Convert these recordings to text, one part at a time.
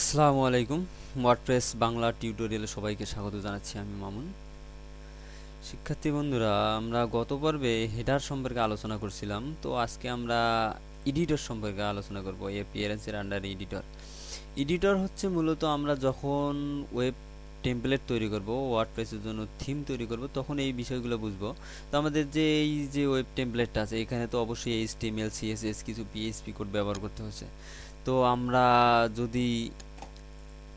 আসসালামু আলাইকুম ওয়ার্ডপ্রেস বাংলা টিউটোরিয়ালে সবাইকে স্বাগত জানাচ্ছি আমি মামুন শিক্ষার্থী বন্ধুরা আমরা গত পর্বে হেডার সম্পর্কে আলোচনা করছিলাম তো আজকে আমরা এডিটর সম্পর্কে আলোচনা করব এপিয়ারেন্সের আন্ডার এডিটর এডিটর হচ্ছে মূলত আমরা যখন ওয়েব টেমপ্লেট তৈরি করব ওয়ার্ড প্রেসের জন্য থিম তৈরি করব তখন এই বিষয়গুলো বুঝবো তো আমাদের যে এই যে ওয়েব টেমপ্লেটটা আছে এখানে তো অবশ্যই এইচ এইচটিএমএল সিএসএস কিছু পিএইচপি কোড ব্যবহার করতে হচ্ছে তো আমরা যদি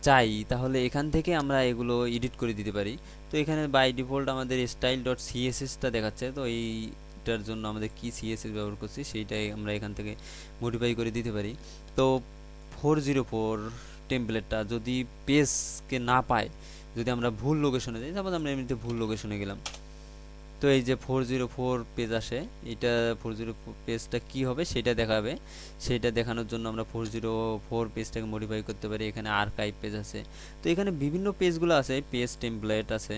চাই তাহলে এখান থেকে আমরা এগুলো এডিট করে দিতে পারি তো এখানে বাই ডিফল্ট আমাদের স্টাইল ডট সিএসএসটা দেখাচ্ছে তো এইটার জন্য আমাদের কি সিএসএস ব্যবহার করছি সেইটাই আমরা এখান থেকে মডিফাই করে দিতে পারি তো ফোর জিরো ফোর টেমপ্লেটটা যদি পেজকে না পায় যদি আমরা ভুল লোকেশনে যাই সাপোজ আমরা এমনিতে ভুল লোকেশনে গেলাম তো এই যে ফোর জিরো ফোর পেজ আসে এটা ফোর জিরো পেজটা কী হবে সেটা দেখাবে সেটা দেখানোর জন্য আমরা ফোর জিরো ফোর পেজটাকে মডিফাই করতে পারি এখানে আর্কাইভ পেজ আছে তো এখানে বিভিন্ন পেজগুলো আছে পেজ টেমপ্লেট আছে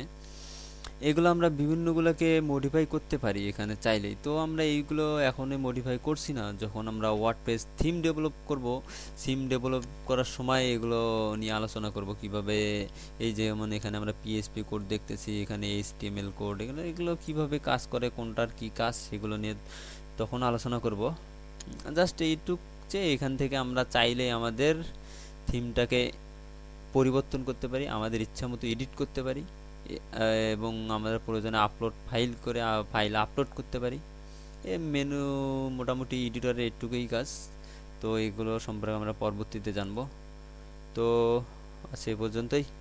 এগুলো আমরা বিভিন্নগুলোকে মডিফাই করতে পারি এখানে চাইলেই তো আমরা এইগুলো এখনই মডিফাই করছি না যখন আমরা পেজ থিম ডেভেলপ করব থিম ডেভেলপ করার সময় এগুলো নিয়ে আলোচনা করব কিভাবে এই যে যেমন এখানে আমরা পিএসপি কোড দেখতেছি এখানে এল কোড এগুলো এগুলো কীভাবে কাজ করে কোনটার কি কাজ সেগুলো নিয়ে তখন আলোচনা করব জাস্ট এইটুক যে এখান থেকে আমরা চাইলে আমাদের থিমটাকে পরিবর্তন করতে পারি আমাদের ইচ্ছা মতো এডিট করতে পারি এবং আমাদের প্রয়োজনে আপলোড ফাইল করে ফাইল আপলোড করতে পারি এ মেনু মোটামুটি এডিটরের এটুকুই কাজ তো এগুলো সম্পর্কে আমরা পরবর্তীতে জানব তো আজ পর্যন্তই